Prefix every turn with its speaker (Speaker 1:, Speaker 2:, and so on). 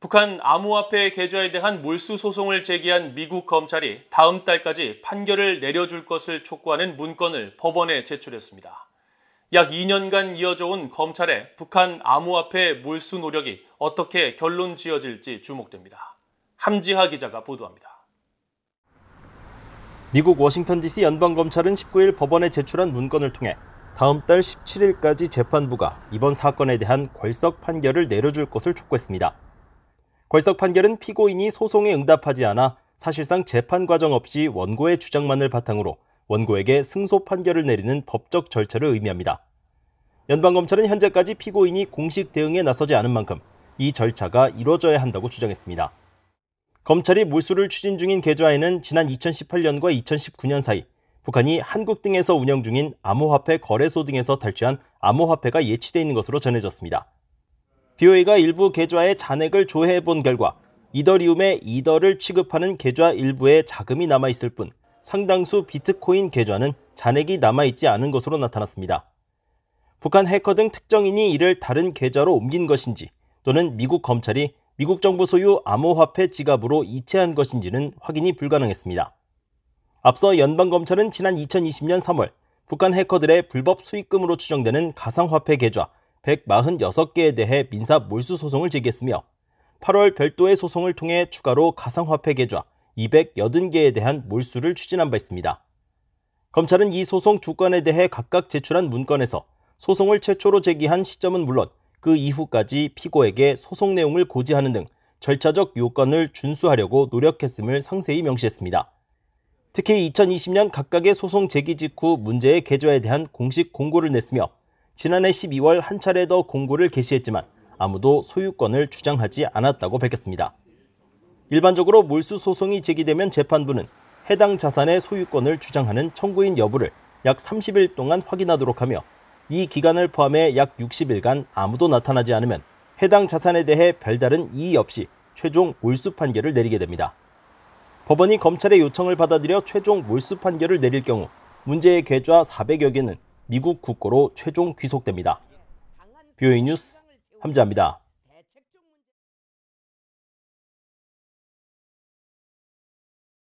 Speaker 1: 북한 암호화폐 계좌에 대한 몰수 소송을 제기한 미국 검찰이 다음 달까지 판결을 내려줄 것을 촉구하는 문건을 법원에 제출했습니다. 약 2년간 이어져 온 검찰의 북한 암호화폐 몰수 노력이 어떻게 결론 지어질지 주목됩니다. 함지하 기자가 보도합니다.
Speaker 2: 미국 워싱턴 DC 연방검찰은 19일 법원에 제출한 문건을 통해 다음 달 17일까지 재판부가 이번 사건에 대한 궐석 판결을 내려줄 것을 촉구했습니다. 궐석 판결은 피고인이 소송에 응답하지 않아 사실상 재판 과정 없이 원고의 주장만을 바탕으로 원고에게 승소 판결을 내리는 법적 절차를 의미합니다. 연방검찰은 현재까지 피고인이 공식 대응에 나서지 않은 만큼 이 절차가 이뤄져야 한다고 주장했습니다. 검찰이 몰수를 추진 중인 계좌에는 지난 2018년과 2019년 사이 북한이 한국 등에서 운영 중인 암호화폐 거래소 등에서 탈취한 암호화폐가 예치되어 있는 것으로 전해졌습니다. BOA가 일부 계좌의 잔액을 조회해 본 결과 이더리움의 이더를 취급하는 계좌 일부에 자금이 남아있을 뿐 상당수 비트코인 계좌는 잔액이 남아있지 않은 것으로 나타났습니다. 북한 해커 등 특정인이 이를 다른 계좌로 옮긴 것인지 또는 미국 검찰이 미국 정부 소유 암호화폐 지갑으로 이체한 것인지는 확인이 불가능했습니다. 앞서 연방검찰은 지난 2020년 3월 북한 해커들의 불법 수익금으로 추정되는 가상화폐 계좌 146개에 대해 민사 몰수 소송을 제기했으며 8월 별도의 소송을 통해 추가로 가상화폐 계좌 280개에 대한 몰수를 추진한 바 있습니다. 검찰은 이 소송 두 건에 대해 각각 제출한 문건에서 소송을 최초로 제기한 시점은 물론 그 이후까지 피고에게 소송 내용을 고지하는 등 절차적 요건을 준수하려고 노력했음을 상세히 명시했습니다. 특히 2020년 각각의 소송 제기 직후 문제의 계좌에 대한 공식 공고를 냈으며 지난해 12월 한 차례 더 공고를 게시했지만 아무도 소유권을 주장하지 않았다고 밝혔습니다. 일반적으로 몰수 소송이 제기되면 재판부는 해당 자산의 소유권을 주장하는 청구인 여부를 약 30일 동안 확인하도록 하며 이 기간을 포함해 약 60일간 아무도 나타나지 않으면 해당 자산에 대해 별다른 이의 없이 최종 몰수 판결을 내리게 됩니다. 법원이 검찰의 요청을 받아들여 최종 몰수 판결을 내릴 경우 문제의 계좌 400여 개는 미국 국고로
Speaker 1: 최종 귀속됩니다. b o 뉴스 함재합니다.